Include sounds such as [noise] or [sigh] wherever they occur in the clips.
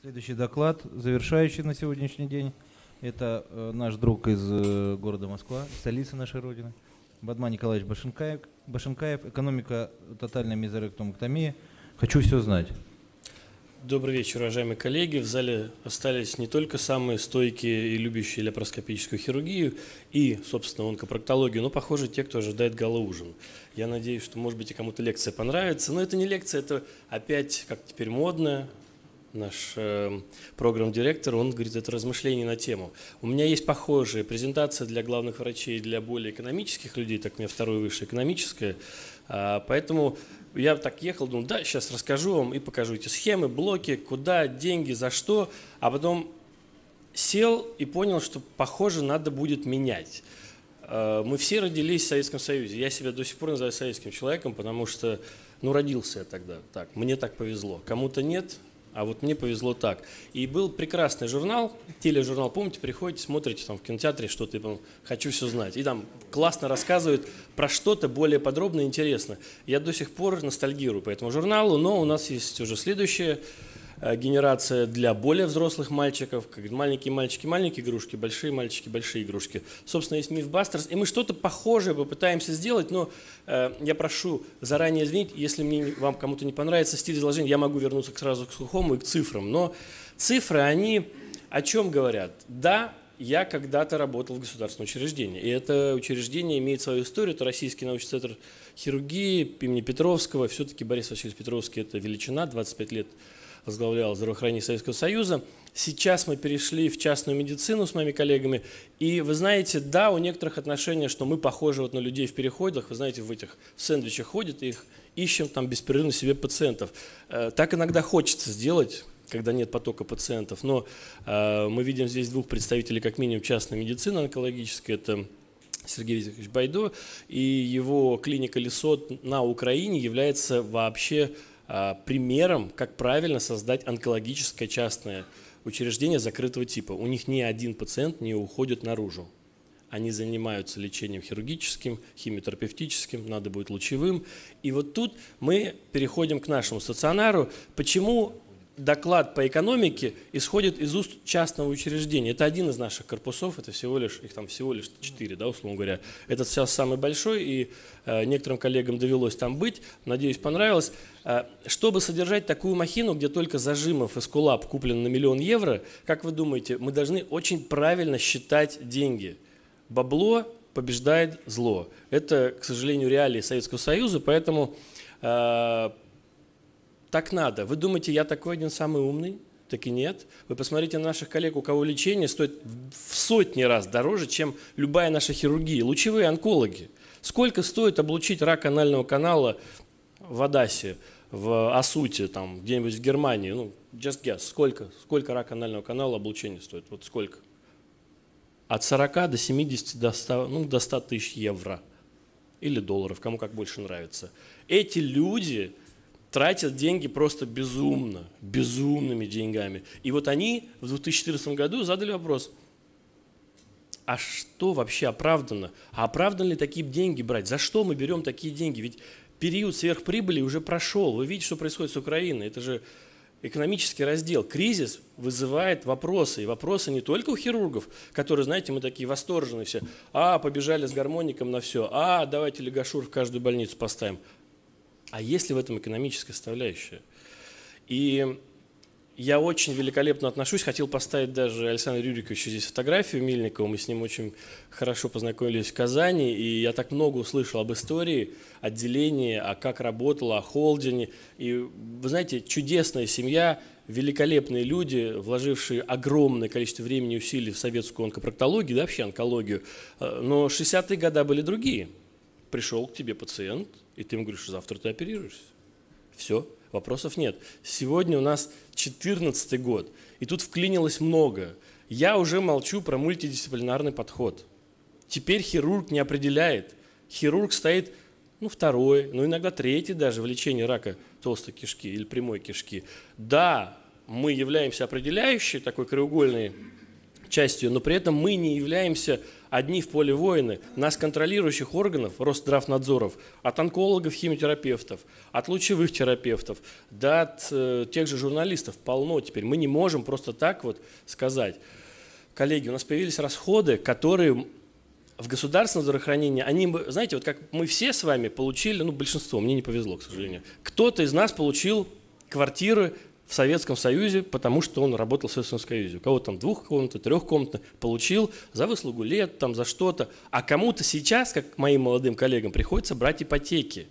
Следующий доклад, завершающий на сегодняшний день, это э, наш друг из э, города Москва, столицы нашей Родины, Бадман Николаевич Башенкаев, Башенкаев экономика тотальной мизоректомоктомии. Хочу все знать. Добрый вечер, уважаемые коллеги. В зале остались не только самые стойкие и любящие лапароскопическую хирургию и, собственно, онкопроктологию, но, похоже, те, кто ожидает галоужин. Я надеюсь, что, может быть, и кому-то лекция понравится. Но это не лекция, это опять, как теперь модно, наш э, программ-директор, он говорит, это размышление на тему. У меня есть похожая презентация для главных врачей, для более экономических людей, так у меня второе выше экономическое. Э, поэтому я так ехал, думал, да, сейчас расскажу вам и покажу эти схемы, блоки, куда, деньги, за что. А потом сел и понял, что, похоже, надо будет менять. А, мы все родились в Советском Союзе. Я себя до сих пор называю советским человеком, потому что, ну, родился я тогда так. Мне так повезло. Кому-то нет, а вот мне повезло так. И был прекрасный журнал, тележурнал, помните, приходите, смотрите там в кинотеатре что-то, и потом «хочу все знать». И там классно рассказывают про что-то более подробно и интересно. Я до сих пор ностальгирую по этому журналу, но у нас есть уже следующее Э, генерация для более взрослых мальчиков, как маленькие мальчики, маленькие игрушки, большие мальчики, большие игрушки. Собственно, есть Мифбастерс, и мы что-то похожее попытаемся сделать, но э, я прошу заранее извинить, если мне, вам кому-то не понравится стиль изложения, я могу вернуться сразу к сухому и к цифрам, но цифры, они о чем говорят? Да, я когда-то работал в государственном учреждении, и это учреждение имеет свою историю, это Российский научный центр хирургии имени Петровского, все-таки Борис Васильевич Петровский – это величина, 25 лет возглавлял здравоохранение Советского Союза. Сейчас мы перешли в частную медицину с моими коллегами. И вы знаете, да, у некоторых отношения, что мы похожи вот на людей в переходах. Вы знаете, в этих сэндвичах ходят и их ищем там беспрерывно себе пациентов. Э, так иногда хочется сделать, когда нет потока пациентов. Но э, мы видим здесь двух представителей, как минимум, частной медицины онкологической. Это Сергей Викторович Байдо, и его клиника Лесот на Украине является вообще Э, примером, как правильно создать онкологическое частное учреждение закрытого типа. У них ни один пациент не уходит наружу. Они занимаются лечением хирургическим, химиотерапевтическим, надо будет лучевым. И вот тут мы переходим к нашему стационару. Почему доклад по экономике исходит из уст частного учреждения. Это один из наших корпусов, это всего лишь, их там всего лишь четыре, да, условно говоря. Этот сейчас самый большой, и э, некоторым коллегам довелось там быть, надеюсь, понравилось. Э, чтобы содержать такую махину, где только зажимов из скулап куплен на миллион евро, как вы думаете, мы должны очень правильно считать деньги. Бабло побеждает зло. Это, к сожалению, реалии Советского Союза, поэтому э, так надо. Вы думаете, я такой один самый умный? Так и нет. Вы посмотрите на наших коллег, у кого лечение стоит в сотни раз дороже, чем любая наша хирургия. Лучевые онкологи. Сколько стоит облучить рак анального канала в Адасе, в Асуте, там, где-нибудь в Германии? Ну, just guess. Сколько, сколько рак анального канала облучение стоит? Вот сколько? От 40 до 70, до 100, ну, до 100 тысяч евро или долларов, кому как больше нравится. Эти люди тратят деньги просто безумно, безумными деньгами. И вот они в 2014 году задали вопрос, а что вообще оправдано? А оправданы ли такие деньги брать? За что мы берем такие деньги? Ведь период сверхприбыли уже прошел. Вы видите, что происходит с Украиной. Это же экономический раздел. Кризис вызывает вопросы. И вопросы не только у хирургов, которые, знаете, мы такие восторженные все. А, побежали с гармоником на все. А, давайте легашур в каждую больницу поставим а есть ли в этом экономическая составляющая? И я очень великолепно отношусь. Хотел поставить даже Александру Юриковичу здесь фотографию Мильникова, Мы с ним очень хорошо познакомились в Казани. И я так много услышал об истории отделения, о как работало, о холдинге. И вы знаете, чудесная семья, великолепные люди, вложившие огромное количество времени и усилий в советскую онкопроктологию, да, вообще онкологию. Э, но 60-е годы были другие. Пришел к тебе пациент – и ты ему говоришь, что завтра ты оперируешься. Все, вопросов нет. Сегодня у нас 14 год, и тут вклинилось много. Я уже молчу про мультидисциплинарный подход. Теперь хирург не определяет. Хирург стоит, ну, второй, ну, иногда третий даже в лечении рака толстой кишки или прямой кишки. Да, мы являемся определяющей такой треугольной частью, но при этом мы не являемся одни в поле воины. Нас контролирующих органов, Росздравнадзоров, от онкологов, химиотерапевтов, от лучевых терапевтов, да от э, тех же журналистов полно теперь. Мы не можем просто так вот сказать. Коллеги, у нас появились расходы, которые в государственном здравоохранении, они, бы, знаете, вот как мы все с вами получили, ну, большинство, мне не повезло, к сожалению, кто-то из нас получил квартиры в Советском Союзе, потому что он работал в Советском Союзе. У кого-то там двухкомнатный, трехкомнатный, получил за выслугу лет, там за что-то. А кому-то сейчас, как моим молодым коллегам, приходится брать ипотеки.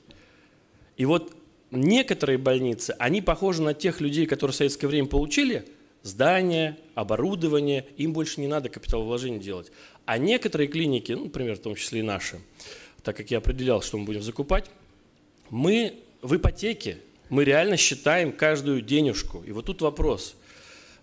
И вот некоторые больницы, они похожи на тех людей, которые в советское время получили здание, оборудование, им больше не надо капиталовложение делать. А некоторые клиники, ну, например, в том числе и наши, так как я определял, что мы будем закупать, мы в ипотеке мы реально считаем каждую денежку. И вот тут вопрос.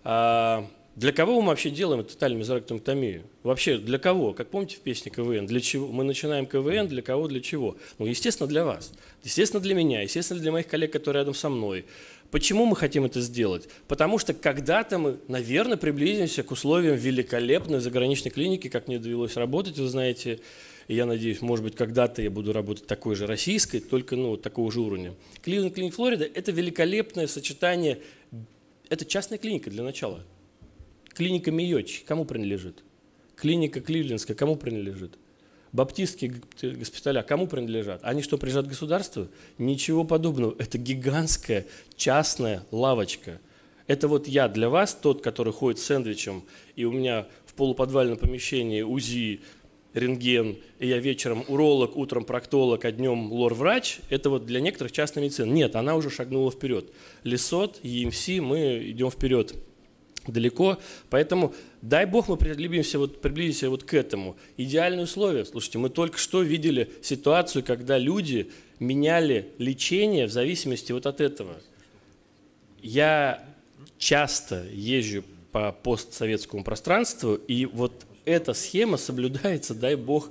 А, для кого мы вообще делаем тотальную мизоректомию? Вообще, для кого? Как помните в песне КВН? Для чего? Мы начинаем КВН, для кого, для чего? Ну, естественно, для вас. Естественно, для меня. Естественно, для моих коллег, которые рядом со мной. Почему мы хотим это сделать? Потому что когда-то мы, наверное, приблизимся к условиям великолепной заграничной клиники, как мне довелось работать, вы знаете, и я надеюсь, может быть, когда-то я буду работать такой же российской, только ну, такого же уровня. Кливленд Клиник Флорида – это великолепное сочетание. Это частная клиника для начала. Клиника Миоч кому принадлежит? Клиника Кливлендская кому принадлежит? Баптистские госпиталя кому принадлежат? Они что, принадлежат государству? Ничего подобного. Это гигантская частная лавочка. Это вот я для вас, тот, который ходит с сэндвичем, и у меня в полуподвальном помещении УЗИ рентген, и я вечером уролог, утром проктолог, а днем лор-врач, это вот для некоторых частная медицина. Нет, она уже шагнула вперед. Лесот, ЕМС, мы идем вперед далеко. Поэтому дай бог мы приблизимся вот, приблизимся вот к этому. Идеальные условия. Слушайте, мы только что видели ситуацию, когда люди меняли лечение в зависимости вот от этого. Я часто езжу по постсоветскому пространству, и вот эта схема соблюдается, дай бог,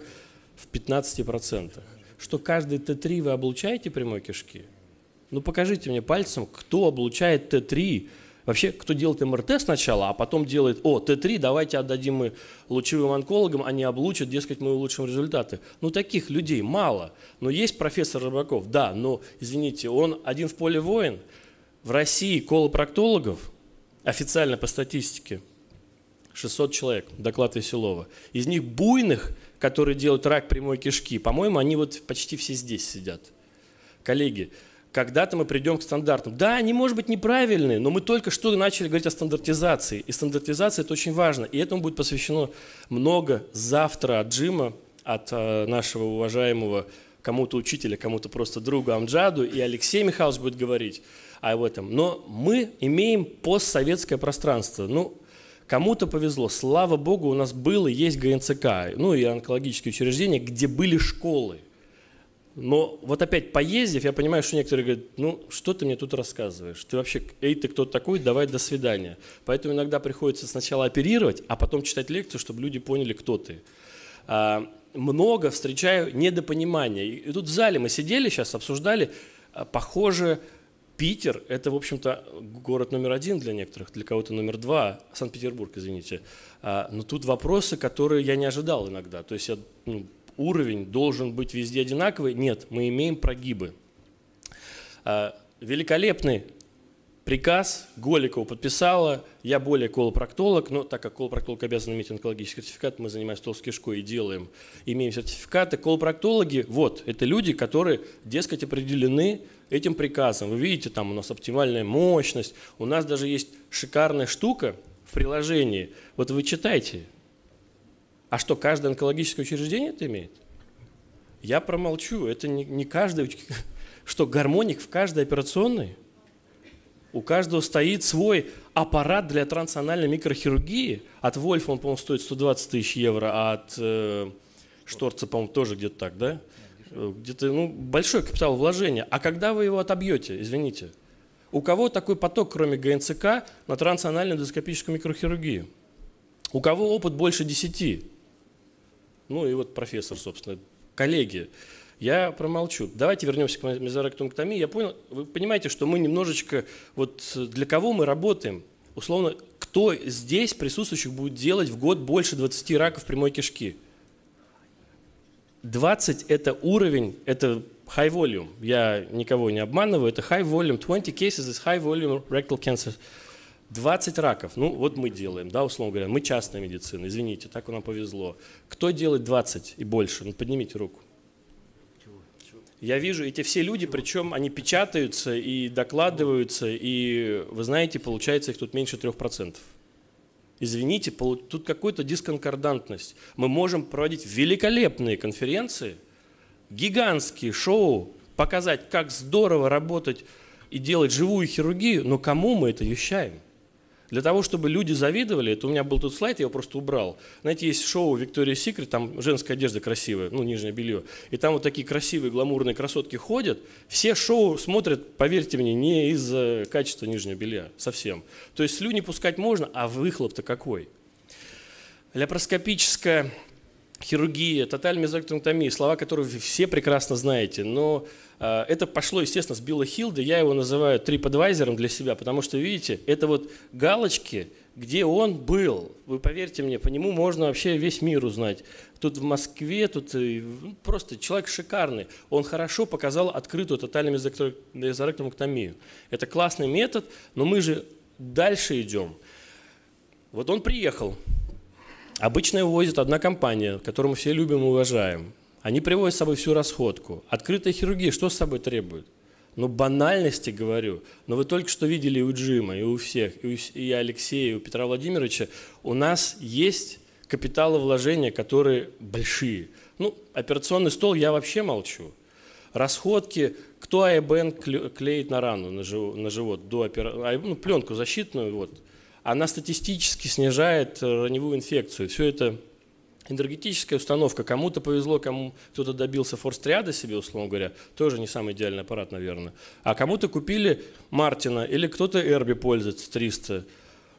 в 15%. Что каждый Т3 вы облучаете прямой кишки? Ну покажите мне пальцем, кто облучает Т3 Вообще, кто делает МРТ сначала, а потом делает, о, Т3, давайте отдадим мы лучевым онкологам, они облучат, дескать, мы улучшим результаты. Ну, таких людей мало. Но есть профессор Рыбаков, да, но, извините, он один в поле воин. В России колопроктологов, официально по статистике, 600 человек, доклад Веселова. Из них буйных, которые делают рак прямой кишки, по-моему, они вот почти все здесь сидят. Коллеги, когда-то мы придем к стандартам. Да, они, может быть, неправильные, но мы только что начали говорить о стандартизации. И стандартизация – это очень важно. И этому будет посвящено много завтра от Джима, от э, нашего уважаемого кому-то учителя, кому-то просто другу Амджаду, и Алексей Михайлович будет говорить об этом. Но мы имеем постсоветское пространство. Ну, Кому-то повезло, слава богу, у нас было, есть ГНЦК, ну и онкологические учреждения, где были школы. Но вот опять поездив, я понимаю, что некоторые говорят, ну что ты мне тут рассказываешь? Ты вообще, эй, ты кто такой, давай до свидания. Поэтому иногда приходится сначала оперировать, а потом читать лекцию, чтобы люди поняли, кто ты. А, много встречаю недопонимания. И тут в зале мы сидели сейчас, обсуждали, а, похоже, Питер – это, в общем-то, город номер один для некоторых, для кого-то номер два, Санкт-Петербург, извините. А, но тут вопросы, которые я не ожидал иногда. То есть я, ну, уровень должен быть везде одинаковый? Нет, мы имеем прогибы. А, великолепный приказ Голикова подписала, я более колопроктолог, но так как колопроктолог обязан иметь онкологический сертификат, мы занимаемся толстой кишкой и делаем, имеем сертификаты. Колопроктологи, вот, это люди, которые, дескать, определены этим приказом. Вы видите, там у нас оптимальная мощность, у нас даже есть шикарная штука в приложении. Вот вы читайте. А что, каждое онкологическое учреждение это имеет? Я промолчу, это не, не каждый... [laughs] Что, гармоник в каждой операционной? У каждого стоит свой аппарат для трансанальной микрохирургии. От Вольфа он, по-моему, стоит 120 тысяч евро, а от э, Шторца, по-моему, тоже где-то так, да? Э, где-то ну, большой капитал вложения. А когда вы его отобьете, извините? У кого такой поток, кроме ГНЦК, на трансанальную эндоскопическую микрохирургию? У кого опыт больше 10? Ну и вот профессор, собственно, коллеги. Я промолчу. Давайте вернемся к мезоректомктомии. Я понял, вы понимаете, что мы немножечко, вот для кого мы работаем? Условно, кто здесь присутствующих будет делать в год больше 20 раков прямой кишки? 20 – это уровень, это high volume. Я никого не обманываю, это high volume. 20 cases is high volume rectal cancer. 20 раков. Ну, вот мы делаем, да, условно говоря. Мы частная медицина, извините, так нам повезло. Кто делает 20 и больше? Ну, поднимите руку. Я вижу, эти все люди, причем они печатаются и докладываются, и, вы знаете, получается их тут меньше 3%. Извините, тут какой-то дисконкордантность. Мы можем проводить великолепные конференции, гигантские шоу, показать, как здорово работать и делать живую хирургию, но кому мы это вещаем? Для того, чтобы люди завидовали, это у меня был тут слайд, я его просто убрал. Знаете, есть шоу Victoria's Secret, там женская одежда красивая, ну, нижнее белье. И там вот такие красивые гламурные красотки ходят. Все шоу смотрят, поверьте мне, не из-за качества нижнего белья совсем. То есть слюни пускать можно, а выхлоп-то какой? Ляпароскопическая хирургия, тотальная мезоктомия, слова, которые все прекрасно знаете, но а, это пошло, естественно, с Билла Хилда. Я его называю триподвайзером для себя, потому что, видите, это вот галочки, где он был. Вы поверьте мне, по нему можно вообще весь мир узнать. Тут в Москве, тут ну, просто человек шикарный. Он хорошо показал открытую тотальную мезоректомоктомию. Это классный метод, но мы же дальше идем. Вот он приехал. Обычно его возит одна компания, которую мы все любим и уважаем. Они приводят с собой всю расходку. Открытая хирургия что с собой требует? Ну, банальности говорю. Но вы только что видели и у Джима, и у всех, и, у, и Алексея, и у Петра Владимировича. У нас есть капиталовложения, которые большие. Ну, операционный стол я вообще молчу. Расходки, кто АЭБН клеит на рану, на живот, до опера... ну, пленку защитную, вот, она статистически снижает раневую инфекцию. Все это энергетическая установка. Кому-то повезло, кому кто-то добился форстриада себе, условно говоря. Тоже не самый идеальный аппарат, наверное. А кому-то купили Мартина или кто-то Эрби пользуется 300.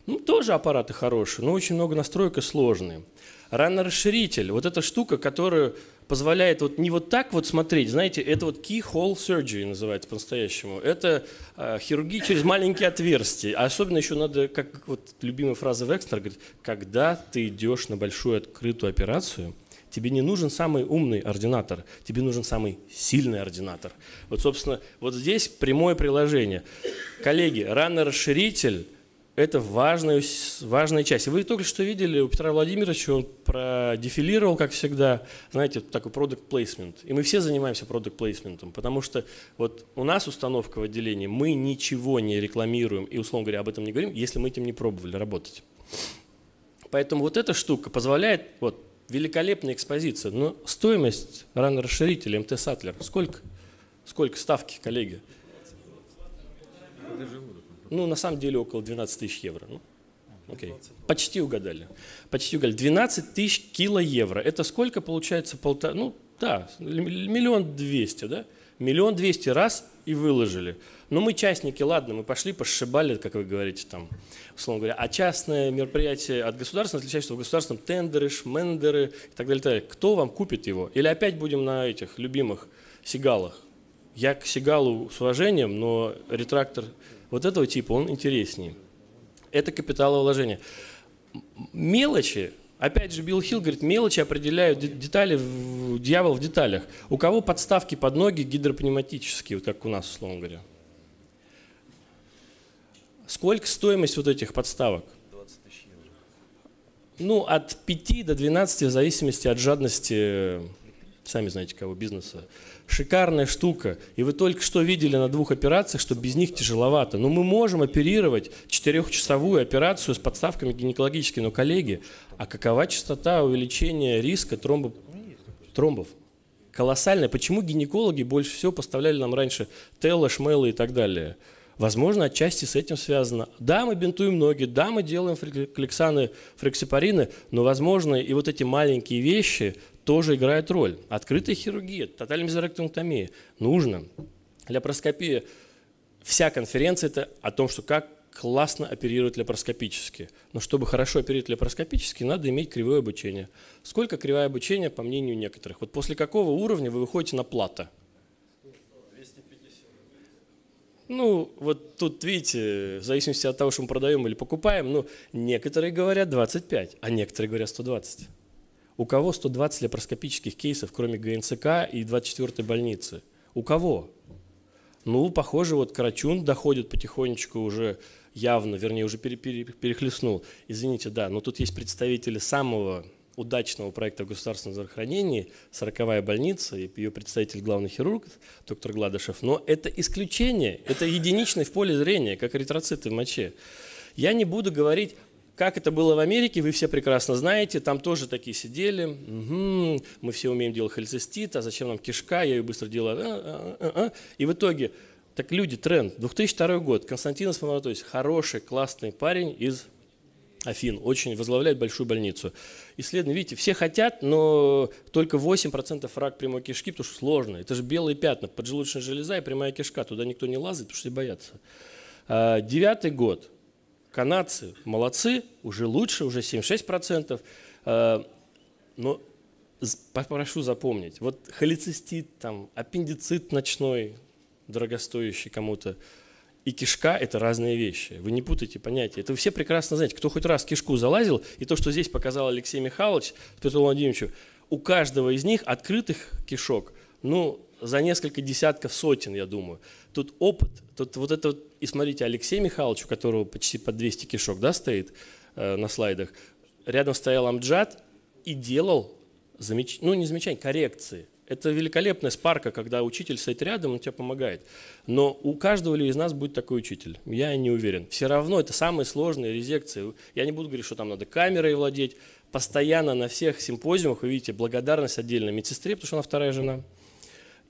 Ну, тоже аппараты хорошие, но очень много настроек и сложные. расширитель Вот эта штука, которую позволяет вот не вот так вот смотреть, знаете, это вот keyhole surgery называется по-настоящему. Это э, а, хирургия через маленькие отверстия. А особенно еще надо, как вот любимая фраза Векстера говорит, когда ты идешь на большую открытую операцию, тебе не нужен самый умный ординатор, тебе нужен самый сильный ординатор. Вот, собственно, вот здесь прямое приложение. Коллеги, ранорасширитель это важная, важная часть. Вы только что видели, у Петра Владимировича он продефилировал, как всегда, знаете, такой продукт плейсмент. И мы все занимаемся продукт плейсментом, потому что вот у нас установка в отделении, мы ничего не рекламируем и, условно говоря, об этом не говорим, если мы этим не пробовали работать. Поэтому вот эта штука позволяет, вот, великолепная экспозиция, но стоимость ранорасширителя МТ Сатлер, сколько? Сколько ставки, коллеги? Это желудок. Ну, на самом деле около 12 тысяч евро. Ну, а, окей. Почти угадали. Почти угадали. 12 тысяч кило евро. Это сколько получается? Полтора, ну, да, миллион двести, да? Миллион двести раз и выложили. Но ну, мы частники, ладно, мы пошли, пошибали, как вы говорите там, условно говоря. А частное мероприятие от государственного отличается, что в государственном тендеры, шмендеры и так далее, и так далее. Кто вам купит его? Или опять будем на этих любимых сигалах? Я к сигалу с уважением, но ретрактор вот этого типа, он интереснее. Это капиталовложение. Мелочи, опять же, Билл Хилл говорит, мелочи определяют детали, дьявол в деталях. У кого подставки под ноги гидропневматические, вот как у нас, условно говоря? Сколько стоимость вот этих подставок? 20 тысяч. Ну, от 5 до 12, в зависимости от жадности, сами знаете, кого бизнеса. Шикарная штука. И вы только что видели на двух операциях, что без них тяжеловато. Но мы можем оперировать четырехчасовую операцию с подставками гинекологические, Но, коллеги, а какова частота увеличения риска тромбов? тромбов? Колоссальная. Почему гинекологи больше всего поставляли нам раньше тело, шмелы и так далее? Возможно, отчасти с этим связано. Да, мы бинтуем ноги, да, мы делаем флексаны, флексипарины, но, возможно, и вот эти маленькие вещи тоже играет роль. Открытая хирургия, тотальная мизоректомия нужно. Лепроскопия. Вся конференция – это о том, что как классно оперировать лепроскопически. Но чтобы хорошо оперировать лепроскопически, надо иметь кривое обучение. Сколько кривое обучение, по мнению некоторых? Вот после какого уровня вы выходите на плата? 250. Ну, вот тут, видите, в зависимости от того, что мы продаем или покупаем, ну, некоторые говорят 25, а некоторые говорят 120. У кого 120 лапароскопических кейсов, кроме ГНЦК и 24-й больницы? У кого? Ну, похоже, вот Карачун доходит потихонечку уже явно, вернее, уже пере, пере, перехлестнул. Извините, да, но тут есть представители самого удачного проекта в государственном здравоохранении, 40-я больница, и ее представитель главный хирург, доктор Гладышев. Но это исключение, это единичный в поле зрения, как эритроциты в моче. Я не буду говорить как это было в Америке, вы все прекрасно знаете, там тоже такие сидели, угу, мы все умеем делать холецистит, а зачем нам кишка, я ее быстро делаю. А, а, а, а, и в итоге, так люди, тренд, 2002 год, Константин Спамаратович, хороший, классный парень из Афин, очень возглавляет большую больницу. Исследование. видите, все хотят, но только 8% рак прямой кишки, потому что сложно. Это же белые пятна, поджелудочная железа и прямая кишка, туда никто не лазит, потому что все боятся. А, девятый год – канадцы молодцы, уже лучше, уже 76%. Э, но попрошу запомнить, вот холецистит, там, аппендицит ночной, дорогостоящий кому-то, и кишка – это разные вещи. Вы не путайте понятия. Это вы все прекрасно знаете. Кто хоть раз в кишку залазил, и то, что здесь показал Алексей Михайлович Петру Владимировичу, у каждого из них открытых кишок, ну, за несколько десятков сотен, я думаю. Тут опыт, тут вот это вот... И смотрите, Алексей Михайлович, у которого почти по 200 кишок, да, стоит э, на слайдах, рядом стоял Амджат и делал, замеч... ну не замечание, коррекции. Это великолепная спарка, когда учитель стоит рядом, он тебе помогает. Но у каждого ли из нас будет такой учитель? Я не уверен. Все равно это самые сложные резекции. Я не буду говорить, что там надо камерой владеть. Постоянно на всех симпозиумах вы видите благодарность отдельно медсестре, потому что она вторая жена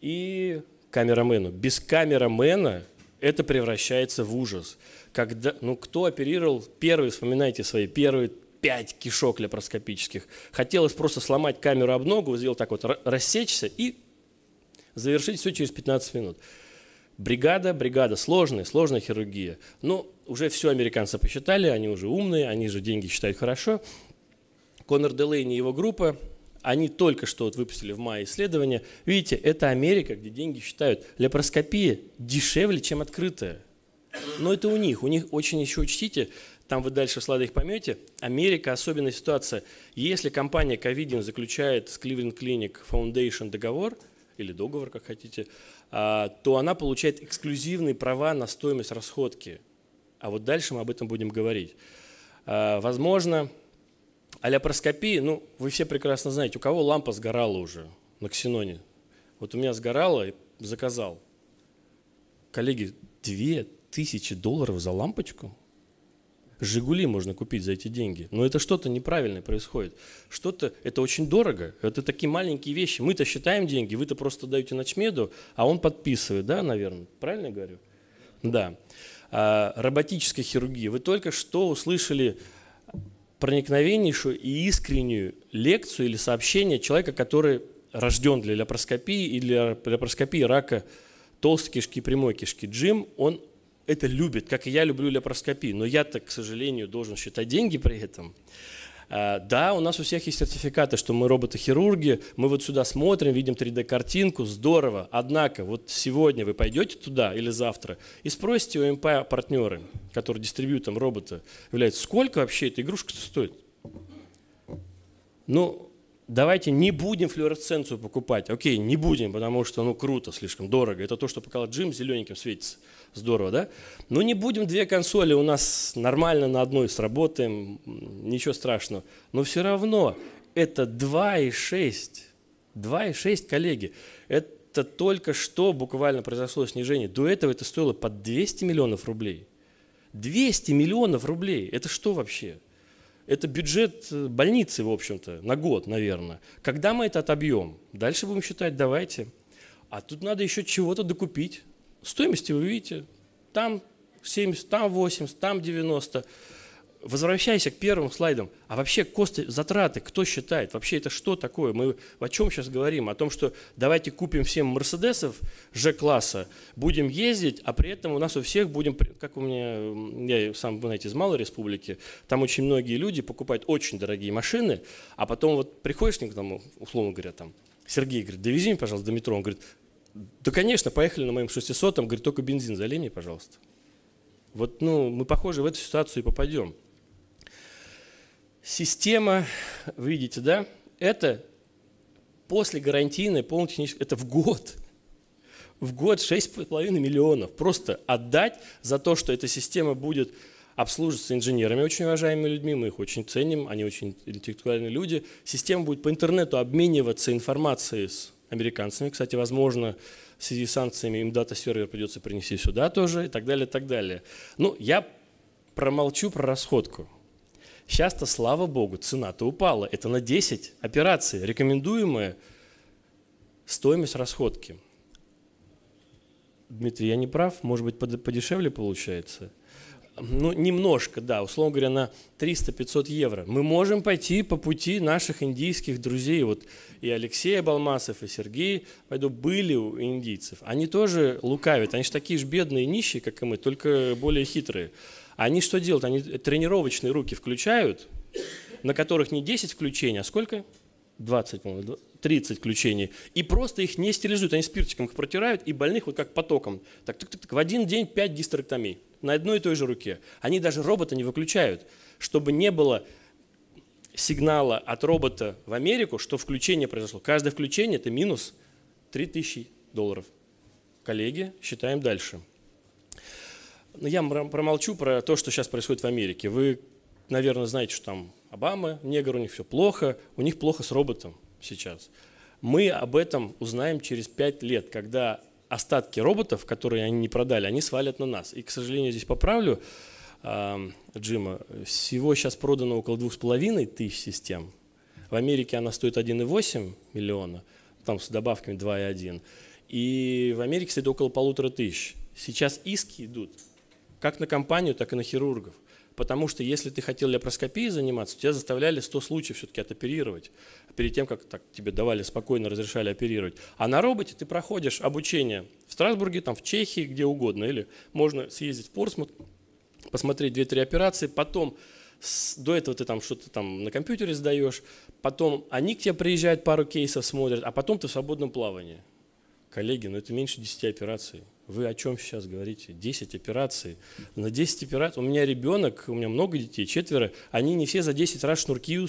и камерамену. Без камерамена это превращается в ужас. Когда, ну, кто оперировал первые, вспоминайте свои первые пять кишок лепароскопических. Хотелось просто сломать камеру об ногу, сделать так вот, рассечься и завершить все через 15 минут. Бригада, бригада, сложная, сложная хирургия. Но ну, уже все американцы посчитали, они уже умные, они же деньги считают хорошо. Конор Делейни и его группа они только что вот выпустили в мае исследование. Видите, это Америка, где деньги считают. Лепроскопия дешевле, чем открытая. Но это у них. У них очень еще учтите, там вы дальше в их поймете, Америка особенная ситуация. Если компания Covidian заключает с Cleveland Clinic Foundation договор, или договор, как хотите, а, то она получает эксклюзивные права на стоимость расходки. А вот дальше мы об этом будем говорить. А, возможно, а ляпароскопия, ну, вы все прекрасно знаете, у кого лампа сгорала уже на ксеноне. Вот у меня сгорала, и заказал. Коллеги, две тысячи долларов за лампочку? Жигули можно купить за эти деньги. Но это что-то неправильное происходит. Что-то, это очень дорого. Это такие маленькие вещи. Мы-то считаем деньги, вы-то просто даете начмеду, а он подписывает, да, наверное? Правильно говорю? Да. А, роботическая хирургия. Вы только что услышали проникновеннейшую и искреннюю лекцию или сообщение человека, который рожден для лапароскопии и для лапароскопии рака толстой кишки, прямой кишки. Джим, он это любит, как и я люблю лапароскопию, но я-то, к сожалению, должен считать деньги при этом. Э, да, у нас у всех есть сертификаты, что мы роботохирурги, мы вот сюда смотрим, видим 3D-картинку, здорово. Однако вот сегодня вы пойдете туда или завтра и спросите у мп партнеры, который дистрибьютом робота является, сколько вообще эта игрушка стоит? Ну, давайте не будем флюоресценцию покупать. Окей, не будем, потому что, ну, круто, слишком дорого. Это то, что показал Джим, зелененьким светится – Здорово, да? Ну не будем две консоли, у нас нормально на одной сработаем, ничего страшного. Но все равно это 2,6. 2,6, коллеги. Это только что буквально произошло снижение. До этого это стоило под 200 миллионов рублей. 200 миллионов рублей. Это что вообще? Это бюджет э, больницы, в общем-то, на год, наверное. Когда мы это отобьем? Дальше будем считать, давайте. А тут надо еще чего-то докупить. Стоимости вы видите, там 70, там 80, там 90. Возвращайся к первым слайдам. А вообще косты, затраты, кто считает? Вообще это что такое? Мы о чем сейчас говорим? О том, что давайте купим всем Мерседесов Ж-класса, будем ездить, а при этом у нас у всех будем, как у меня, я сам, вы знаете, из малой республики, там очень многие люди покупают очень дорогие машины, а потом вот приходишь к тому, условно говоря, там, Сергей говорит, довези меня, пожалуйста, до метро. Он говорит, да, конечно, поехали на моем 600, говорит, только бензин залей мне, пожалуйста. Вот, ну, мы, похоже, в эту ситуацию и попадем. Система, видите, да, это после гарантийной полностью, технической, это в год. В год 6,5 миллионов просто отдать за то, что эта система будет обслуживаться инженерами, очень уважаемыми людьми, мы их очень ценим, они очень интеллектуальные люди. Система будет по интернету обмениваться информацией с американцами. Кстати, возможно, в связи с санкциями им дата-сервер придется принести сюда тоже и так далее, и так далее. Ну, я промолчу про расходку. Сейчас-то, слава богу, цена-то упала. Это на 10 операций, рекомендуемая стоимость расходки. Дмитрий, я не прав? Может быть, подешевле получается? ну, немножко, да, условно говоря, на 300-500 евро. Мы можем пойти по пути наших индийских друзей. Вот и Алексей Балмасов, и Сергей Пойду были у индийцев. Они тоже лукавят. Они же такие же бедные нищие, как и мы, только более хитрые. Они что делают? Они тренировочные руки включают, на которых не 10 включений, а сколько? 20, по-моему, 30 включений, и просто их не стерилизуют, они спиртиком их протирают, и больных вот как потоком. Так, так, так, так в один день 5 дистерэктомий на одной и той же руке. Они даже робота не выключают, чтобы не было сигнала от робота в Америку, что включение произошло. Каждое включение – это минус 3000 долларов. Коллеги, считаем дальше. Но ну, я промолчу про то, что сейчас происходит в Америке. Вы, наверное, знаете, что там Обама, негр, у них все плохо, у них плохо с роботом сейчас. Мы об этом узнаем через 5 лет, когда остатки роботов, которые они не продали, они свалят на нас. И, к сожалению, здесь поправлю Джима. Всего сейчас продано около двух с половиной тысяч систем. В Америке она стоит 1,8 миллиона, там с добавками 2,1. И в Америке стоит около полутора тысяч. Сейчас иски идут как на компанию, так и на хирургов. Потому что если ты хотел лепроскопией заниматься, тебя заставляли 100 случаев все-таки оперировать перед тем, как так, тебе давали спокойно, разрешали оперировать. А на роботе ты проходишь обучение в Страсбурге, там, в Чехии, где угодно. Или можно съездить в Портсмут, посмотреть 2-3 операции, потом до этого ты там что-то там на компьютере сдаешь, потом они к тебе приезжают, пару кейсов смотрят, а потом ты в свободном плавании. Коллеги, ну это меньше 10 операций. Вы о чем сейчас говорите? 10 операций. На 10 операций. У меня ребенок, у меня много детей, четверо. Они не все за 10 раз шнурки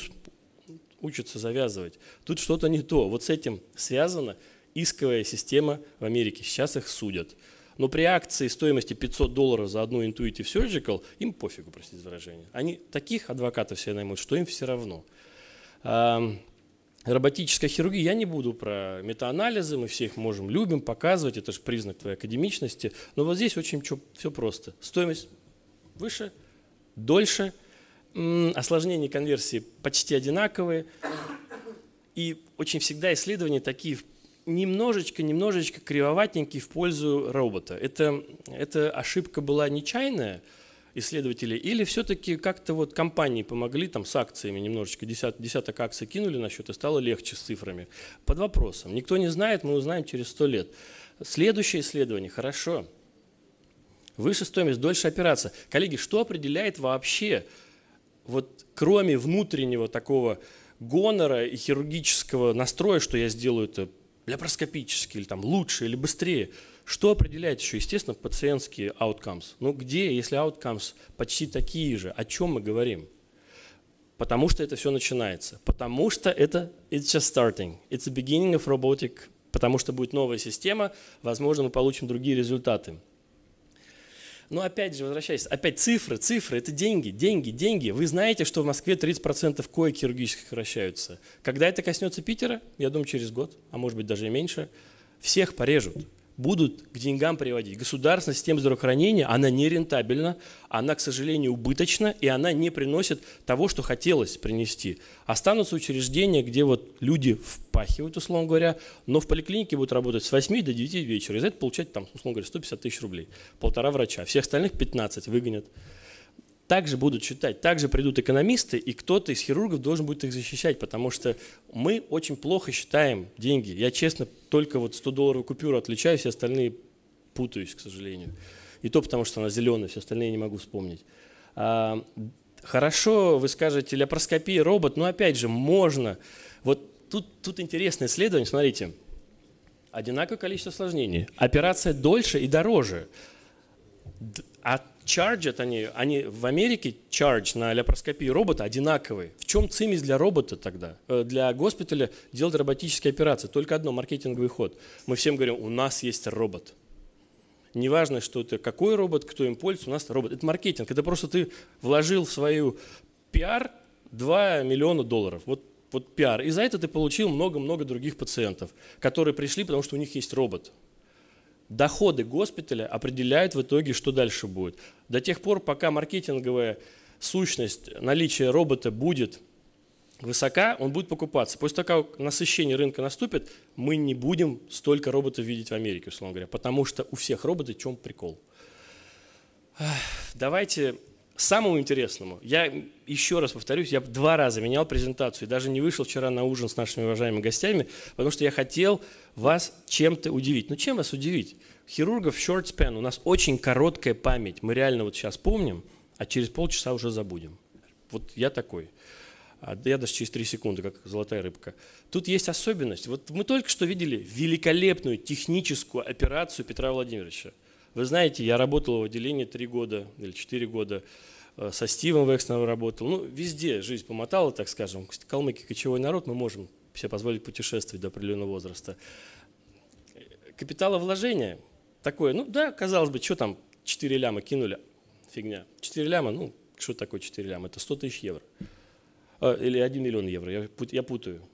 учатся завязывать. Тут что-то не то. Вот с этим связана исковая система в Америке. Сейчас их судят. Но при акции стоимости 500 долларов за одну Intuitive Surgical им пофигу, простите выражение. Они таких адвокатов все наймут, что им все равно роботической хирургии я не буду про метаанализы, мы все их можем, любим, показывать, это же признак твоей академичности. Но вот здесь очень все просто. Стоимость выше, дольше, осложнения конверсии почти одинаковые. И очень всегда исследования такие немножечко-немножечко кривоватенькие в пользу робота. Это, эта ошибка была нечаянная, исследователей, или все-таки как-то вот компании помогли там с акциями немножечко, десят, десяток акций кинули на счет и стало легче с цифрами? Под вопросом. Никто не знает, мы узнаем через сто лет. Следующее исследование, хорошо. Выше стоимость, дольше операция. Коллеги, что определяет вообще, вот кроме внутреннего такого гонора и хирургического настроя, что я сделаю это ляпароскопически, или там лучше, или быстрее – что определяет еще? Естественно, пациентские outcomes. Ну где, если outcomes почти такие же, о чем мы говорим? Потому что это все начинается. Потому что это it's just starting. It's the beginning of robotic. Потому что будет новая система, возможно, мы получим другие результаты. Но опять же, возвращаясь, опять цифры, цифры, это деньги, деньги, деньги. Вы знаете, что в Москве 30% коек хирургических вращаются. Когда это коснется Питера, я думаю, через год, а может быть даже и меньше, всех порежут будут к деньгам приводить. Государственная система здравоохранения, она не рентабельна, она, к сожалению, убыточна, и она не приносит того, что хотелось принести. Останутся учреждения, где вот люди впахивают, условно говоря, но в поликлинике будут работать с 8 до 9 вечера, и за это получать, там, условно говоря, 150 тысяч рублей, полтора врача, всех остальных 15 выгонят также будут считать, также придут экономисты, и кто-то из хирургов должен будет их защищать, потому что мы очень плохо считаем деньги. Я честно только вот 100-долларовую купюру отличаю, все остальные путаюсь, к сожалению. И то потому, что она зеленая, все остальные не могу вспомнить. А, хорошо, вы скажете, ляпароскопия, робот, но опять же, можно. Вот тут, тут интересное исследование, смотрите. Одинаковое количество осложнений. Операция дольше и дороже. А чарджат они, они в Америке чардж на ляпароскопии робота одинаковый. В чем цимис для робота тогда? Э, для госпиталя делать роботические операции. Только одно, маркетинговый ход. Мы всем говорим, у нас есть робот. Неважно, что это, какой робот, кто им пользуется, у нас робот. Это маркетинг. Это просто ты вложил в свою пиар 2 миллиона долларов. Вот вот пиар. И за это ты получил много-много других пациентов, которые пришли, потому что у них есть робот доходы госпиталя определяют в итоге, что дальше будет. До тех пор, пока маркетинговая сущность наличия робота будет высока, он будет покупаться. После того, как насыщение рынка наступит, мы не будем столько роботов видеть в Америке, условно говоря, потому что у всех роботы, чем прикол. Давайте самому интересному. Я еще раз повторюсь, я два раза менял презентацию и даже не вышел вчера на ужин с нашими уважаемыми гостями, потому что я хотел вас чем-то удивить. Ну чем вас удивить? Хирургов short span, у нас очень короткая память. Мы реально вот сейчас помним, а через полчаса уже забудем. Вот я такой. А я даже через 3 секунды, как золотая рыбка. Тут есть особенность. Вот мы только что видели великолепную техническую операцию Петра Владимировича – вы знаете, я работал в отделении 3 года или 4 года, э, со Стивом Векстером работал. Ну, везде жизнь помотала, так скажем. Калмыки – кочевой народ, мы можем себе позволить путешествовать до определенного возраста. Капиталовложение такое, ну да, казалось бы, что там 4 ляма кинули, фигня. 4 ляма, ну, что такое 4 ляма? Это 100 тысяч евро. Э, или 1 миллион евро, я путаю.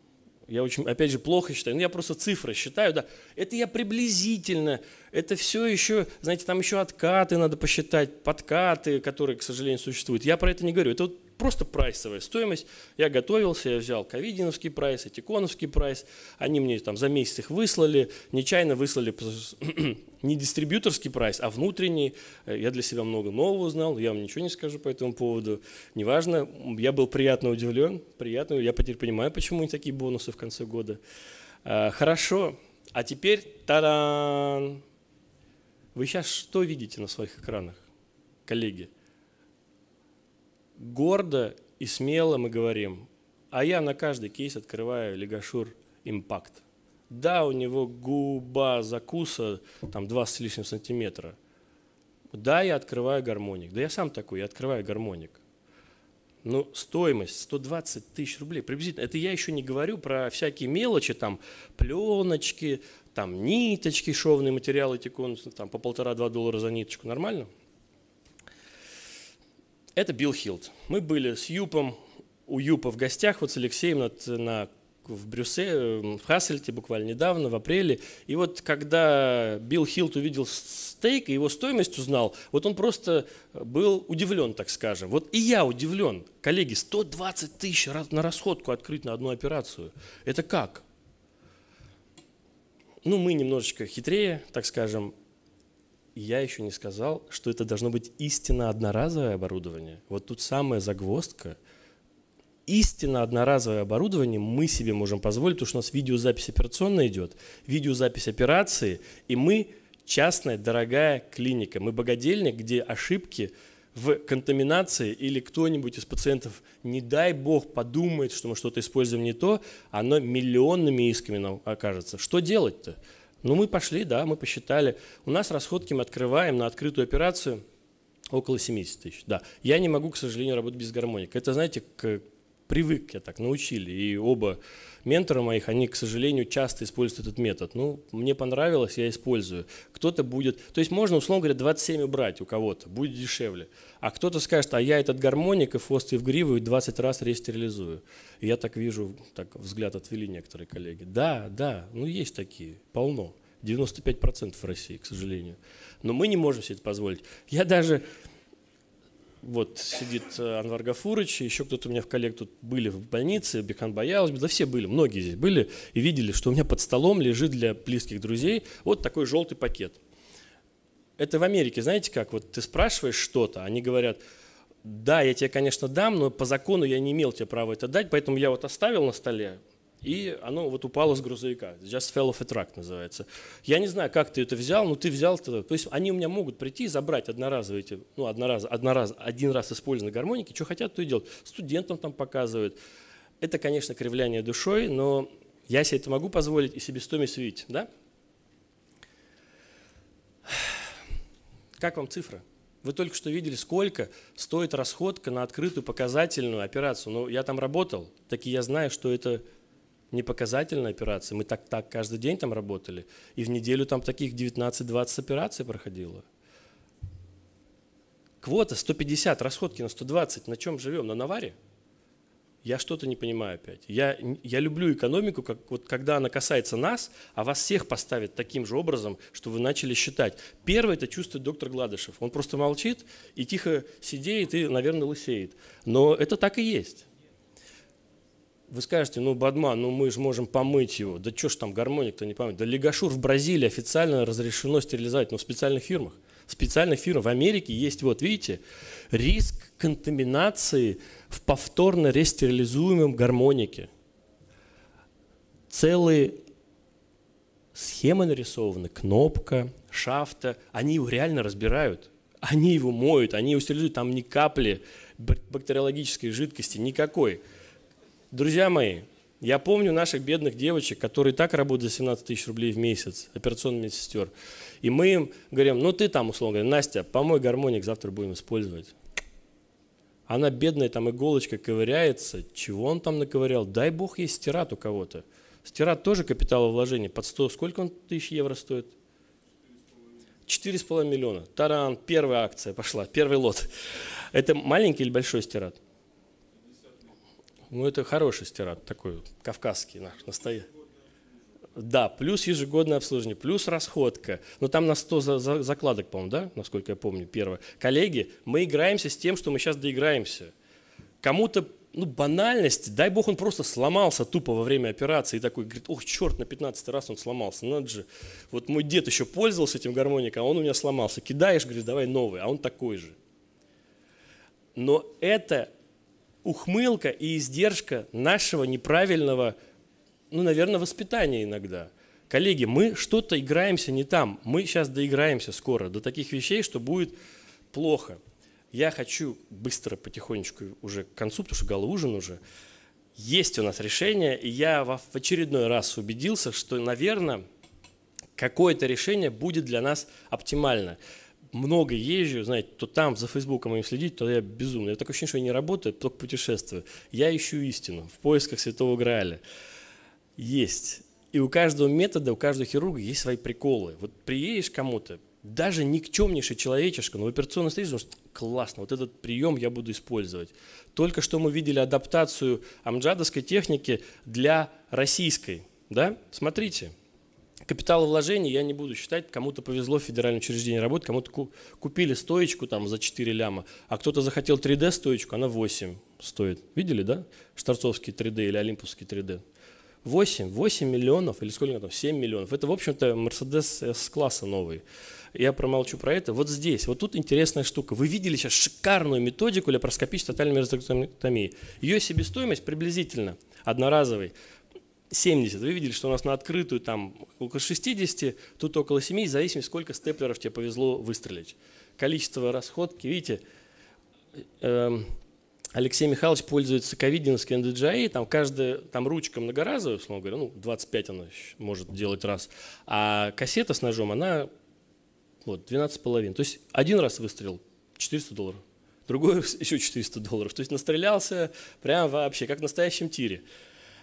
Я очень, опять же, плохо считаю, но ну, я просто цифры считаю, да. Это я приблизительно, это все еще, знаете, там еще откаты надо посчитать, подкаты, которые, к сожалению, существуют. Я про это не говорю. Это вот просто прайсовая стоимость. Я готовился, я взял ковидиновский прайс, этиконовский прайс, они мне там за месяц их выслали, нечаянно выслали [clears throat] не дистрибьюторский прайс, а внутренний. Э, я для себя много нового узнал, я вам ничего не скажу по этому поводу. Неважно, я был приятно удивлен, приятно, я теперь понимаю, почему не такие бонусы в конце года. А, хорошо, а теперь тадан! Вы сейчас что видите на своих экранах, коллеги? гордо и смело мы говорим, а я на каждый кейс открываю Легашур Импакт. Да, у него губа закуса там 20 с лишним сантиметра. Да, я открываю гармоник. Да я сам такой, я открываю гармоник. Но ну, стоимость 120 тысяч рублей приблизительно. Это я еще не говорю про всякие мелочи, там пленочки, там ниточки, шовные материалы, эти там по полтора-два доллара за ниточку. Нормально? Это Билл Хилт. Мы были с Юпом, у Юпа в гостях, вот с Алексеем на, на, в Брюсселе, эм, в Хассельте буквально недавно, в апреле. И вот когда Билл Хилт увидел стейк и его стоимость узнал, вот он просто э, был удивлен, так скажем. Вот и я удивлен. Коллеги, 120 тысяч на расходку открыть на одну операцию. Это как? Ну, мы немножечко хитрее, так скажем, я еще не сказал, что это должно быть истинно одноразовое оборудование. Вот тут самая загвоздка. Истинно одноразовое оборудование мы себе можем позволить, потому что у нас видеозапись операционная идет, видеозапись операции, и мы частная дорогая клиника. Мы богадельник, где ошибки в контаминации или кто-нибудь из пациентов, не дай бог, подумает, что мы что-то используем не то, оно миллионными исками нам окажется. Что делать-то? Ну, мы пошли, да, мы посчитали. У нас расходки мы открываем на открытую операцию около 70 тысяч, да. Я не могу, к сожалению, работать без гармоника. Это, знаете, к, привык, я так научили. И оба ментора моих, они, к сожалению, часто используют этот метод. Ну, мне понравилось, я использую. Кто-то будет... То есть можно, условно говоря, 27 убрать у кого-то, будет дешевле. А кто-то скажет, а я этот гармоник и фост и в гриву 20 раз рестерилизую. И я так вижу, так взгляд отвели некоторые коллеги. Да, да, ну есть такие, полно. 95% в России, к сожалению. Но мы не можем себе это позволить. Я даже вот сидит э, Анвар Гафурыч, еще кто-то у меня в коллег тут были в больнице, Бекхан Баяус, да все были, многие здесь были и видели, что у меня под столом лежит для близких друзей вот такой желтый пакет. Это в Америке, знаете как, вот ты спрашиваешь что-то, они говорят, да, я тебе, конечно, дам, но по закону я не имел тебе права это дать, поэтому я вот оставил на столе, и оно вот упало с грузовика. Just fell off a truck называется. Я не знаю, как ты это взял, но ты взял это. То есть они у меня могут прийти и забрать одноразовые эти, ну, однораз, однораз, один раз использованные гармоники, что хотят, то и делают. Студентам там показывают. Это, конечно, кривляние душой, но я себе это могу позволить и себестоимость видеть, да? Как вам цифра? Вы только что видели, сколько стоит расходка на открытую показательную операцию. Ну, я там работал, так и я знаю, что это не показательная операция. Мы так, так каждый день там работали. И в неделю там таких 19-20 операций проходило. Квота 150, расходки на 120. На чем живем? На наваре? Я что-то не понимаю опять. Я, я люблю экономику, как, вот, когда она касается нас, а вас всех поставят таким же образом, что вы начали считать. Первое это чувствует доктор Гладышев. Он просто молчит и тихо сидеет и, наверное, лысеет. Но это так и есть. Вы скажете, ну, Бадман, ну, мы же можем помыть его. Да что ж там, гармоник-то не помыть. Да лигашур в Бразилии официально разрешено стерилизовать, но ну, в специальных фирмах. В специальных фирмах в Америке есть, вот видите, риск контаминации в повторно рестерилизуемом гармонике. Целые схемы нарисованы, кнопка, шафта, они его реально разбирают. Они его моют, они его стерилизуют, там ни капли бактериологической жидкости никакой. Друзья мои, я помню наших бедных девочек, которые так работают за 17 тысяч рублей в месяц, операционных сестер, И мы им говорим, ну ты там, условно говоря, Настя, помой гармоник, завтра будем использовать. Она бедная там иголочка ковыряется, чего он там наковырял? Дай бог есть стират у кого-то. Стират тоже капиталовложение. Под 100, сколько он тысяч евро стоит? 4,5 миллиона. Таран, первая акция пошла, первый лот. Это маленький или большой стират? Ну, это хороший стират такой, кавказский наш, настоящий. Да, плюс ежегодное обслуживание, плюс расходка. Но там на 100 за, за, закладок, по-моему, да, насколько я помню, первое. Коллеги, мы играемся с тем, что мы сейчас доиграемся. Кому-то, ну, банальность, дай бог, он просто сломался тупо во время операции и такой, говорит, ох, черт, на 15 раз он сломался, надо же. Вот мой дед еще пользовался этим гармоником, а он у меня сломался. Кидаешь, говоришь, давай новый, а он такой же. Но это ухмылка и издержка нашего неправильного, ну, наверное, воспитания иногда. Коллеги, мы что-то играемся не там. Мы сейчас доиграемся скоро до таких вещей, что будет плохо. Я хочу быстро, потихонечку уже к концу, потому что гала ужин уже. Есть у нас решение, и я в очередной раз убедился, что, наверное, какое-то решение будет для нас оптимально много езжу, знаете, то там за Фейсбуком им следить, то я безумно. Я так ощущение, что я не работаю, а только путешествую. Я ищу истину в поисках Святого Грааля. Есть. И у каждого метода, у каждого хирурга есть свои приколы. Вот приедешь кому-то, даже никчемнейший человечешка, но в операционной стоишь, думаешь, классно, вот этот прием я буду использовать. Только что мы видели адаптацию амджадовской техники для российской. Да? Смотрите, Капитал вложений я не буду считать, кому-то повезло в федеральном учреждении работать, кому-то купили стоечку там за 4 ляма, а кто-то захотел 3D стоечку, она 8 стоит. Видели, да? Штарцовский 3D или Олимповский 3D. 8, 8 миллионов или сколько там, 7 миллионов. Это, в общем-то, Мерседес С-класса новый. Я промолчу про это. Вот здесь, вот тут интересная штука. Вы видели сейчас шикарную методику лепроскопической тотальной мерзоктомии. Ее себестоимость приблизительно одноразовый 70. Вы видели, что у нас на открытую там около 60, тут около 7, в зависимости, сколько степлеров тебе повезло выстрелить. Количество расходки, видите, эм, Алексей Михайлович пользуется ковидинской NDGI, там каждая там ручка многоразовая, условно говоря, ну 25 она может делать раз, а кассета с ножом, она вот 12,5. То есть один раз выстрел 400 долларов, другой еще 400 долларов. То есть настрелялся прям вообще, как в настоящем тире.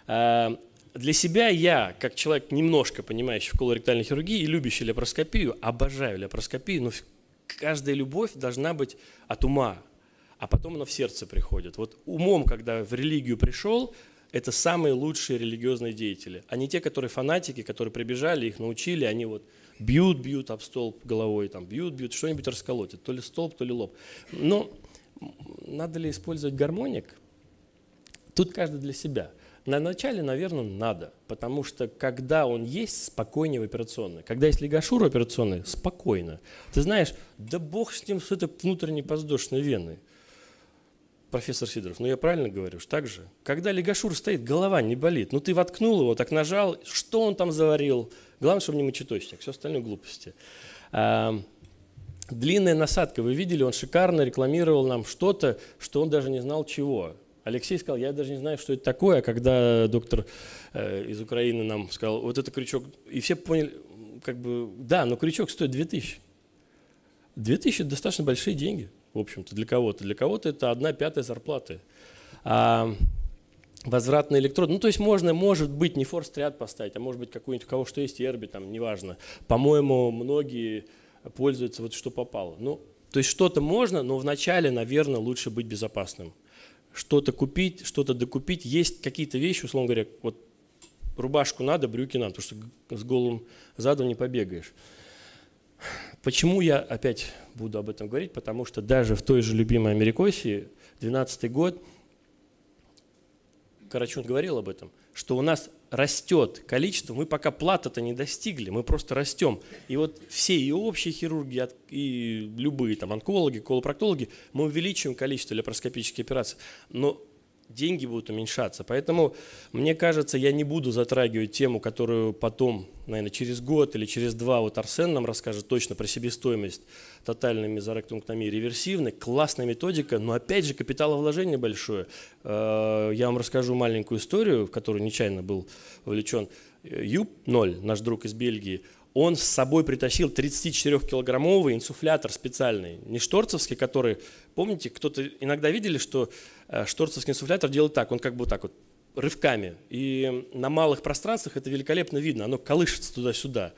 Эм, для себя я, как человек, немножко понимающий колоректальной хирургии и любящий лепроскопию, обожаю лепроскопию, но каждая любовь должна быть от ума, а потом она в сердце приходит. Вот умом, когда в религию пришел, это самые лучшие религиозные деятели, а не те, которые фанатики, которые прибежали, их научили, они вот бьют, бьют об столб головой, там бьют, бьют, что-нибудь расколотят, то ли столб, то ли лоб. Но надо ли использовать гармоник? Тут каждый для себя – на начале, наверное, надо, потому что когда он есть, спокойнее в операционной. Когда есть лигашур операционной, спокойно. Ты знаешь, да бог с ним, с этой внутренней подвздошной вены. Профессор Сидоров, ну я правильно говорю, так же? Когда лигашур стоит, голова не болит. Ну ты воткнул его, так нажал, что он там заварил? Главное, чтобы не мочеточник, все остальное глупости. А, длинная насадка, вы видели, он шикарно рекламировал нам что-то, что он даже не знал чего. Алексей сказал, я даже не знаю, что это такое, а когда доктор э, из Украины нам сказал, вот это крючок, и все поняли, как бы, да, но крючок стоит 2000. 2000 – это достаточно большие деньги, в общем-то, для кого-то. Для кого-то это одна пятая зарплаты. А возвратный электрод, ну, то есть можно, может быть, не форстряд поставить, а может быть, какой-нибудь, у кого что есть, ерби, там, неважно. По-моему, многие пользуются вот что попало. Ну, то есть что-то можно, но вначале, наверное, лучше быть безопасным что-то купить, что-то докупить. Есть какие-то вещи, условно говоря, вот рубашку надо, брюки надо, потому что с голым задом не побегаешь. Почему я опять буду об этом говорить? Потому что даже в той же любимой Америкосии, 12 год, Карачун говорил об этом, что у нас растет количество, мы пока плата-то не достигли, мы просто растем. И вот все и общие хирурги, и любые там онкологи, колопроктологи, мы увеличиваем количество лапароскопических операций. Но деньги будут уменьшаться. Поэтому, мне кажется, я не буду затрагивать тему, которую потом, наверное, через год или через два, вот Арсен нам расскажет точно про себестоимость тотальной мезоректумктомии реверсивной. Классная методика, но опять же капиталовложение большое. Э, я вам расскажу маленькую историю, в которую нечаянно был вовлечен. Юб 0, наш друг из Бельгии, он с собой притащил 34-килограммовый инсуфлятор специальный, не шторцевский, который, помните, кто-то иногда видели, что э, шторцевский инсуфлятор делает так, он как бы вот так вот рывками, и на малых пространствах это великолепно видно, оно колышется туда-сюда.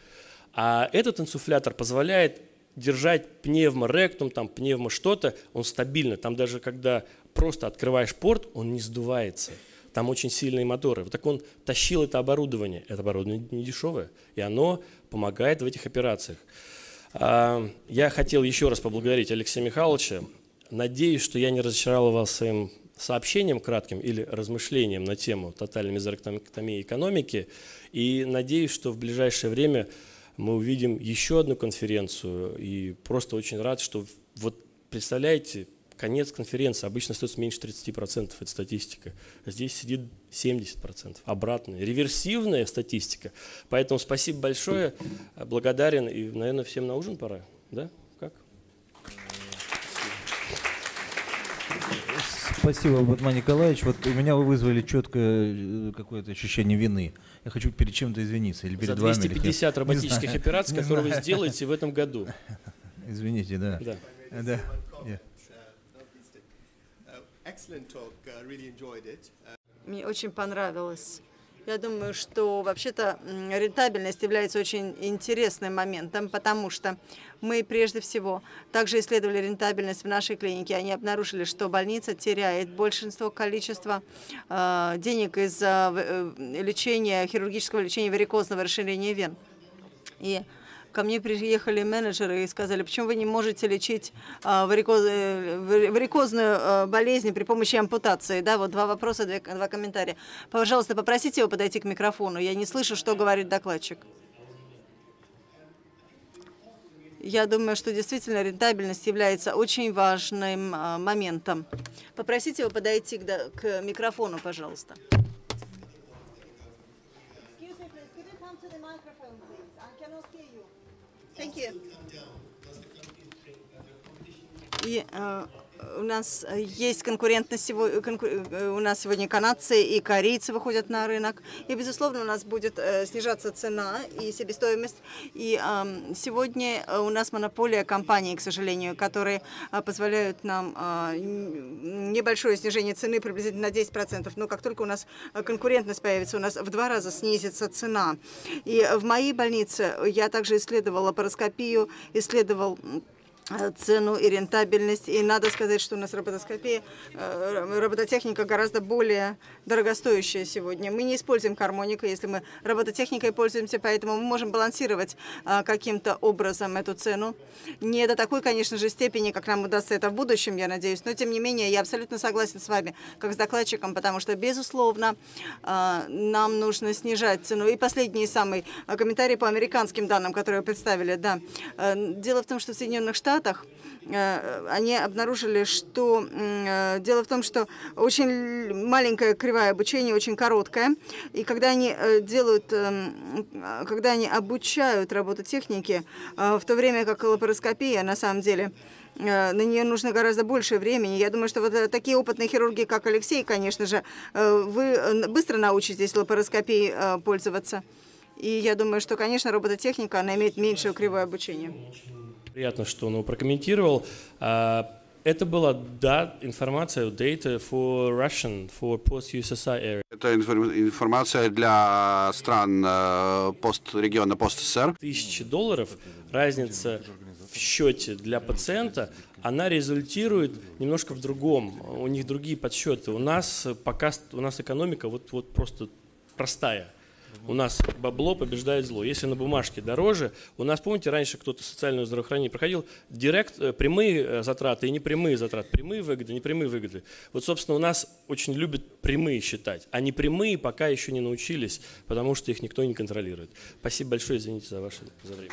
А этот инсуфлятор позволяет держать пневморектум, там пневмо что-то, он стабильно. Там даже когда просто открываешь порт, он не сдувается. Там очень сильные моторы. Вот так он тащил это оборудование. Это оборудование не дешевое. И оно помогает в этих операциях. А, я хотел еще раз поблагодарить Алексея Михайловича. Надеюсь, что я не разочаровал вас своим сообщением кратким или размышлением на тему тотальной мизорэктомии экономики. И надеюсь, что в ближайшее время мы увидим еще одну конференцию. И просто очень рад, что вот представляете, конец конференции обычно остается меньше 30%, это статистика. Здесь сидит 70%, обратная, реверсивная статистика. Поэтому спасибо большое, благодарен, и, наверное, всем на ужин пора, да? Как? Спасибо, Батман Николаевич. Вот у меня вы вызвали четкое э, какое-то ощущение вины. Я хочу перед чем-то извиниться. Или перед За 250 вами, роботических операций, которые вы сделаете в этом году. Извините, да. Да. да. Uh, uh, Мне очень понравилось. Я думаю, что вообще-то рентабельность является очень интересным моментом, потому что мы прежде всего также исследовали рентабельность в нашей клинике. Они обнаружили, что больница теряет большинство количества э, денег из-за э, лечения, хирургического лечения варикозного расширения вен. И ко мне приехали менеджеры и сказали, почему вы не можете лечить а, варикоз, э, варикозную а, болезнь при помощи ампутации. Да, вот два вопроса, два, два комментария. Пожалуйста, попросите его подойти к микрофону. Я не слышу, что говорит докладчик. Я думаю, что действительно рентабельность является очень важным а, моментом. Попросите его подойти к микрофону, пожалуйста. me, please. Could come to the microphone, please? I cannot hear you. Thank you. Yeah, uh, у нас э, есть конкурентность э, э, у нас сегодня канадцы и корейцы выходят на рынок, и, безусловно, у нас будет снижаться цена и себестоимость, и сегодня у нас монополия компаний, к сожалению, которые позволяют нам небольшое снижение цены приблизительно на 10%, но как только у нас конкурентность появится, у нас в два раза снизится цена. И в моей больнице я также исследовала пароскопию, исследовал Э, цену и рентабельность. И надо сказать, что у нас роботоскопия, э, робототехника гораздо более дорогостоящая сегодня. Мы не используем гармонику, если мы робототехникой пользуемся, поэтому мы можем балансировать э, каким-то образом эту цену. Не до такой, конечно же, степени, как нам удастся это в будущем, я надеюсь, но тем не менее я абсолютно согласен с вами, как с докладчиком, потому что, безусловно, нам нужно снижать цену. И последний самый комментарий по американским данным, которые вы представили, да. Дело в том, что в Соединенных Штатах Штатах э, они обнаружили, что э, дело в том, что очень маленькая кривая обучения, очень короткая, и когда они э, делают, когда они обучают работу техники, в то время как лапароскопия на самом деле на нее нужно гораздо больше времени. Я думаю, что вот такие опытные хирурги, как Алексей, конечно же, вы быстро научитесь лапароскопией пользоваться. И я думаю, что, конечно, робототехника, она имеет меньшее кривое обучение. Приятно, что он его прокомментировал. А, это была да, информация, data for Russian, for post-USSR area. Это информация для стран э, пост, региона пост-СССР. Тысячи долларов, разница в счете для пациента, она результирует немножко в другом. У них другие подсчеты. У нас пока у нас экономика вот, вот просто простая у нас бабло побеждает зло. Если на бумажке дороже, у нас, помните, раньше кто-то социальное здравоохранение проходил, директ, э, прямые э, затраты и непрямые затраты, прямые выгоды, непрямые выгоды. Вот, собственно, у нас очень любят прямые считать, а непрямые пока еще не научились, потому что их никто не контролирует. Спасибо большое, извините за ваше за время.